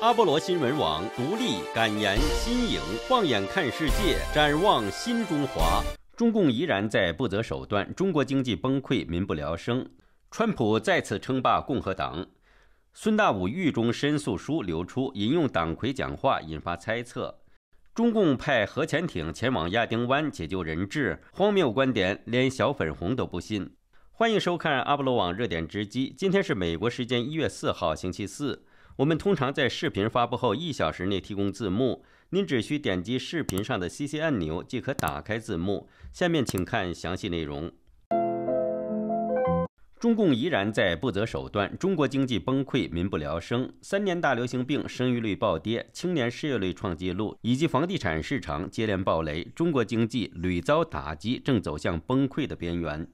阿波罗新闻网独立、敢言、新颖，放眼看世界，展望新中华。中共依然在不择手段，中国经济崩溃，民不聊生。川普再次称霸共和党。孙大武狱中申诉书流出，引用党魁讲话，引发猜测。中共派核潜艇前往亚丁湾解救人质，荒谬观点，连小粉红都不信。欢迎收看阿波罗网热点直击。今天是美国时间一月四号，星期四。我们通常在视频发布后一小时内提供字幕，您只需点击视频上的 CC 按钮即可打开字幕。下面请看详细内容。中共依然在不择手段，中国经济崩溃，民不聊生。三年大流行病，生育率暴跌，青年失业率创纪录，以及房地产市场接连暴雷，中国经济屡遭打击，正走向崩溃的边缘。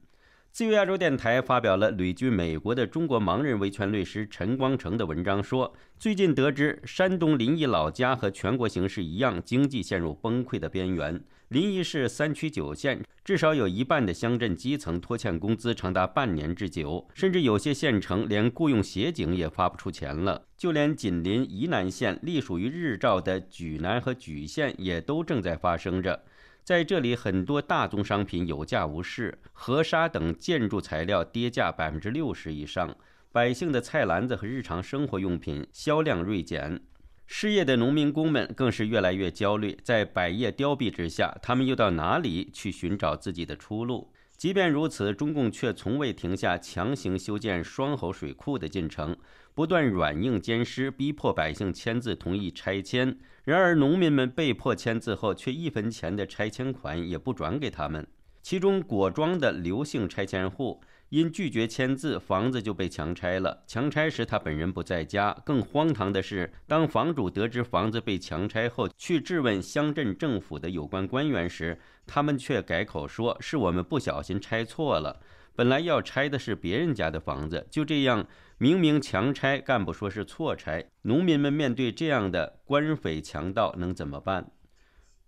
自由亚洲电台发表了旅居美国的中国盲人维权律师陈光诚的文章，说：“最近得知山东临沂老家和全国形势一样，经济陷入崩溃的边缘。临沂市三区九县至少有一半的乡镇基层拖欠工资长达半年之久，甚至有些县城连雇佣协警也发不出钱了。就连紧邻沂南县、隶属于日照的莒南和莒县，也都正在发生着。”在这里，很多大宗商品有价无市，河沙等建筑材料跌价百分之六十以上，百姓的菜篮子和日常生活用品销量锐减，失业的农民工们更是越来越焦虑。在百业凋敝之下，他们又到哪里去寻找自己的出路？即便如此，中共却从未停下强行修建双口水库的进程，不断软硬兼施，逼迫百姓签字同意拆迁。然而，农民们被迫签字后，却一分钱的拆迁款也不转给他们。其中，果庄的刘姓拆迁户。因拒绝签字，房子就被强拆了。强拆时他本人不在家。更荒唐的是，当房主得知房子被强拆后，去质问乡镇政府的有关官员时，他们却改口说是我们不小心拆错了，本来要拆的是别人家的房子。就这样，明明强拆，干部说是错拆。农民们面对这样的官匪强盗，能怎么办？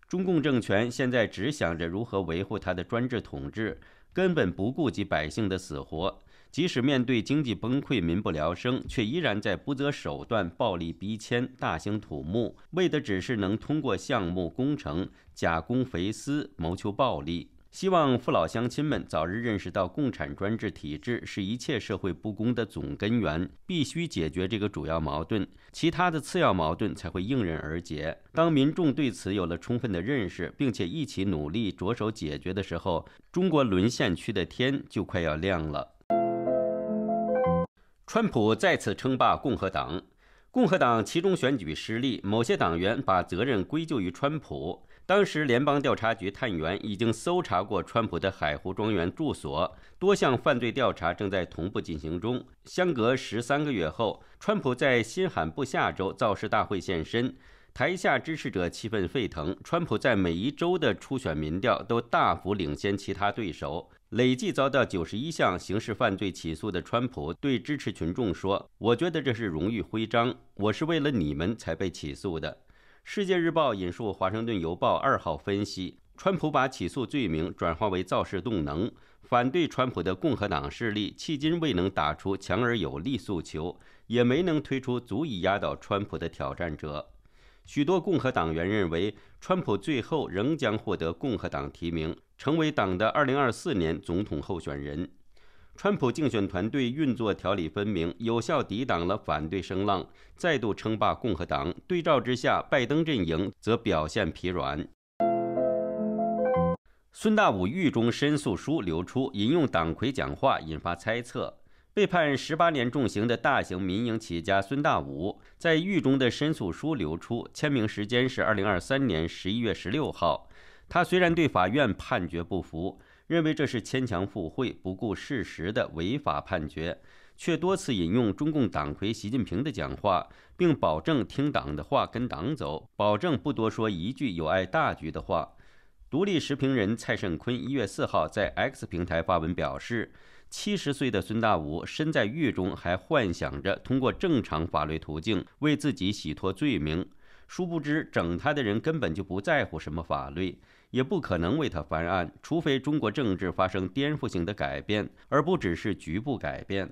中共政权现在只想着如何维护他的专制统治。根本不顾及百姓的死活，即使面对经济崩溃、民不聊生，却依然在不择手段、暴力逼迁、大兴土木，为的只是能通过项目工程、假公肥私，谋求暴利。希望父老乡亲们早日认识到，共产专制体制是一切社会不公的总根源，必须解决这个主要矛盾，其他的次要矛盾才会迎刃而解。当民众对此有了充分的认识，并且一起努力着手解决的时候，中国沦陷区的天就快要亮了。川普再次称霸共和党，共和党其中选举失利，某些党员把责任归咎于川普。当时，联邦调查局探员已经搜查过川普的海湖庄园住所，多项犯罪调查正在同步进行中。相隔十三个月后，川普在新罕布下州造势大会现身，台下支持者气氛沸腾。川普在每一周的初选民调都大幅领先其他对手，累计遭到九十一项刑事犯罪起诉的川普对支持群众说：“我觉得这是荣誉徽章，我是为了你们才被起诉的。”《世界日报》引述《华盛顿邮报》二号分析，川普把起诉罪名转化为造势动能。反对川普的共和党势力迄今未能打出强而有力诉求，也没能推出足以压倒川普的挑战者。许多共和党员认为，川普最后仍将获得共和党提名，成为党的二零二四年总统候选人。川普竞选团队运作条理分明，有效抵挡了反对声浪，再度称霸共和党。对照之下，拜登阵营则表现疲软。孙大武狱中申诉书流出，引用党魁讲话引发猜测。被判十八年重刑的大型民营企业家孙大武，在狱中的申诉书流出，签名时间是二零二三年十一月十六号。他虽然对法院判决不服。认为这是牵强附会、不顾事实的违法判决，却多次引用中共党魁习近平的讲话，并保证听党的话、跟党走，保证不多说一句有碍大局的话。独立时评人蔡胜坤一月四号在 X 平台发文表示，七十岁的孙大武身在狱中，还幻想着通过正常法律途径为自己洗脱罪名。殊不知，整他的人根本就不在乎什么法律，也不可能为他翻案，除非中国政治发生颠覆性的改变，而不只是局部改变。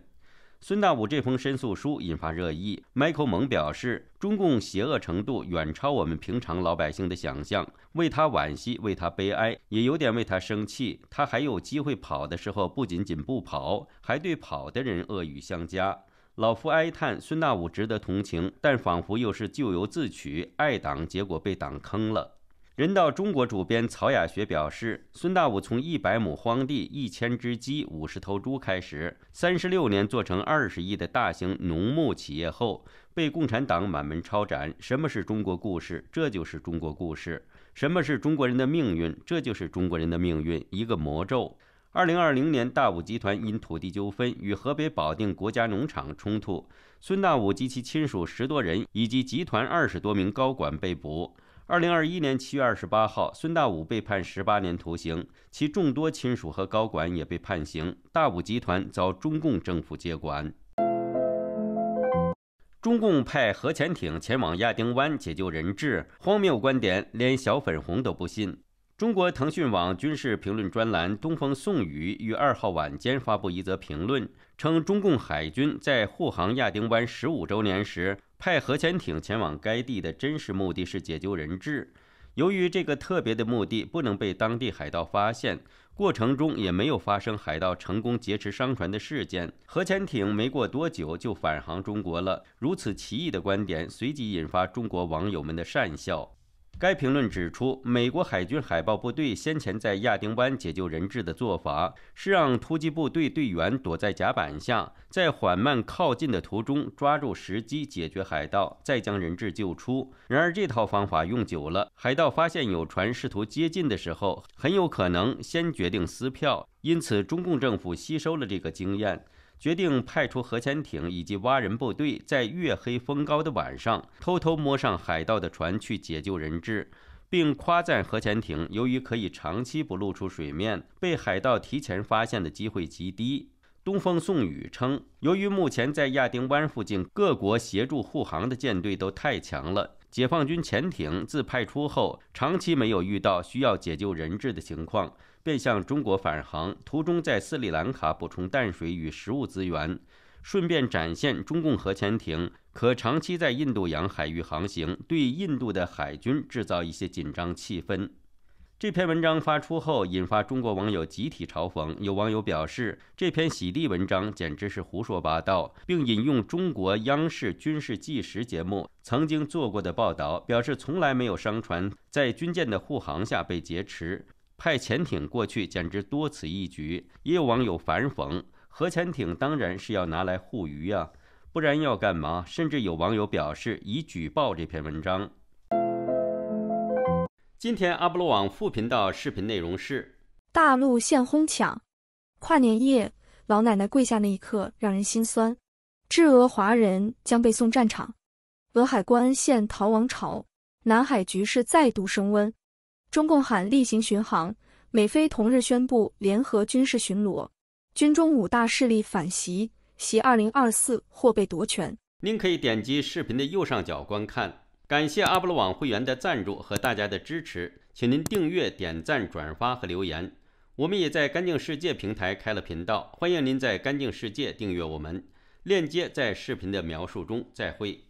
孙大武这封申诉书引发热议，Michael 蒙表示，中共邪恶程度远超我们平常老百姓的想象，为他惋惜，为他悲哀，也有点为他生气。他还有机会跑的时候，不仅仅不跑，还对跑的人恶语相加。老夫哀叹孙大武值得同情，但仿佛又是咎由自取。爱党，结果被党坑了。人道中国主编曹雅学表示，孙大武从一百亩荒地、一千只鸡、五十头猪开始，三十六年做成二十亿的大型农牧企业后，被共产党满门抄斩。什么是中国故事？这就是中国故事。什么是中国人的命运？这就是中国人的命运。一个魔咒。二零二零年，大武集团因土地纠纷与河北保定国家农场冲突，孙大武及其亲属十多人以及集团二十多名高管被捕。二零二一年七月二十八号，孙大武被判十八年徒刑，其众多亲属和高管也被判刑，大武集团遭中共政府接管。中共派核潜艇前往亚丁湾解救人质，荒谬观点，连小粉红都不信。中国腾讯网军事评论专栏“东风宋雨”于二号晚间发布一则评论，称中共海军在护航亚丁湾十五周年时派核潜艇前往该地的真实目的是解救人质。由于这个特别的目的不能被当地海盗发现，过程中也没有发生海盗成功劫持商船的事件，核潜艇没过多久就返航中国了。如此奇异的观点随即引发中国网友们的善笑。该评论指出，美国海军海豹部队先前在亚丁湾解救人质的做法是让突击部队队员躲在甲板下，在缓慢靠近的途中抓住时机解决海盗，再将人质救出。然而，这套方法用久了，海盗发现有船试图接近的时候，很有可能先决定撕票。因此，中共政府吸收了这个经验。决定派出核潜艇以及蛙人部队，在月黑风高的晚上偷偷摸上海盗的船去解救人质，并夸赞核潜艇由于可以长期不露出水面，被海盗提前发现的机会极低。东风送雨称，由于目前在亚丁湾附近各国协助护航的舰队都太强了。解放军潜艇自派出后，长期没有遇到需要解救人质的情况，便向中国返航。途中在斯里兰卡补充淡水与食物资源，顺便展现中共核潜艇可长期在印度洋海域航行，对印度的海军制造一些紧张气氛。这篇文章发出后，引发中国网友集体嘲讽。有网友表示，这篇洗地文章简直是胡说八道，并引用中国央视军事纪实节目曾经做过的报道，表示从来没有商船在军舰的护航下被劫持，派潜艇过去简直多此一举。也有网友反讽，核潜艇当然是要拿来护渔啊，不然要干嘛？甚至有网友表示，已举报这篇文章。今天阿波罗网副频道视频内容是：大陆现哄抢，跨年夜老奶奶跪下那一刻让人心酸；致俄华人将被送战场，俄海关现逃亡潮，南海局势再度升温，中共喊例行巡航，美菲同日宣布联合军事巡逻，军中五大势力反袭袭，二零二四或被夺权。您可以点击视频的右上角观看。感谢阿波罗网会员的赞助和大家的支持，请您订阅、点赞、转发和留言。我们也在干净世界平台开了频道，欢迎您在干净世界订阅我们，链接在视频的描述中。再会。